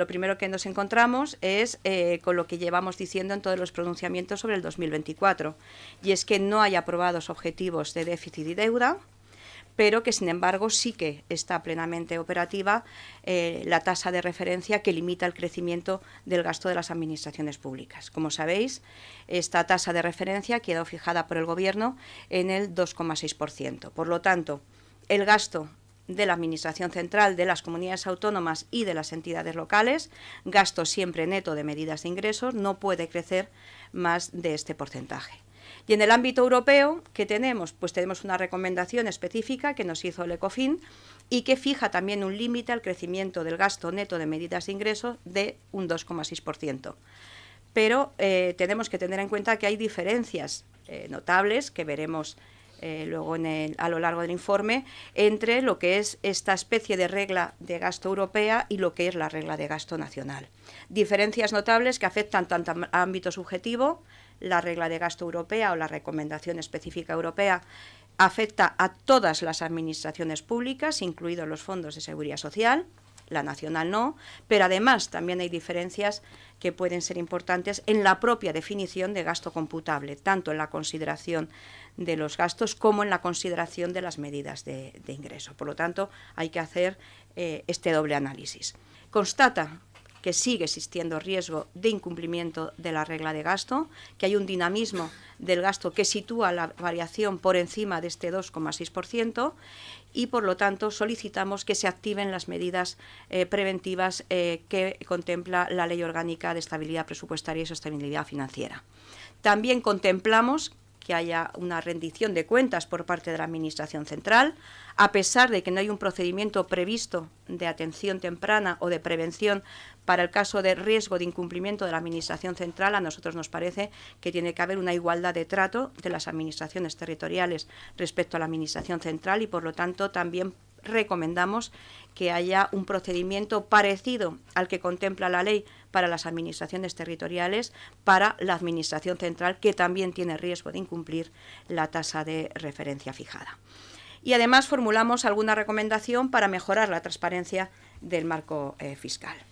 lo primero que nos encontramos es eh, con lo que llevamos diciendo en todos los pronunciamientos sobre el 2024, y es que no hay aprobados objetivos de déficit y deuda, pero que sin embargo sí que está plenamente operativa eh, la tasa de referencia que limita el crecimiento del gasto de las administraciones públicas. Como sabéis, esta tasa de referencia quedó fijada por el Gobierno en el 2,6%. Por lo tanto, el gasto de la Administración Central, de las comunidades autónomas y de las entidades locales, gasto siempre neto de medidas de ingresos, no puede crecer más de este porcentaje. Y en el ámbito europeo, ¿qué tenemos? Pues tenemos una recomendación específica que nos hizo el ECOFIN y que fija también un límite al crecimiento del gasto neto de medidas de ingresos de un 2,6%. Pero eh, tenemos que tener en cuenta que hay diferencias eh, notables que veremos eh, luego a lo largo del informe, entre lo que es esta especie de regla de gasto europea y lo que es la regla de gasto nacional. Diferencias notables que afectan tanto a ámbito subjetivo, la regla de gasto europea o la recomendación específica europea afecta a todas las administraciones públicas, incluidos los fondos de seguridad social, la nacional no, pero además también hay diferencias que pueden ser importantes en la propia definición de gasto computable, tanto en la consideración de los gastos como en la consideración de las medidas de, ingreso. Por lo tanto, hay que hacer eh, este doble análisis. Constata que sigue existiendo riesgo de incumplimiento de la regla de gasto, que hay un dinamismo del gasto que sitúa la variación por encima de este 2,6% y, por lo tanto, solicitamos que se activen las medidas eh, preventivas eh, que contempla la Ley Orgánica de Estabilidad Presupuestaria y Sostenibilidad Financiera. También contemplamos que haya una rendición de cuentas por parte de la Administración Central, a pesar de que no hay un procedimiento previsto de atención temprana o de prevención para el caso de riesgo de incumplimiento de la Administración Central, a nosotros nos parece que tiene que haber una igualdad de trato de las Administraciones territoriales respecto a la Administración Central y, por lo tanto, también recomendamos que haya un procedimiento parecido al que contempla la ley para las administraciones territoriales, para la administración central, que también tiene riesgo de incumplir la tasa de referencia fijada. Y además formulamos alguna recomendación para mejorar la transparencia del marco eh, fiscal.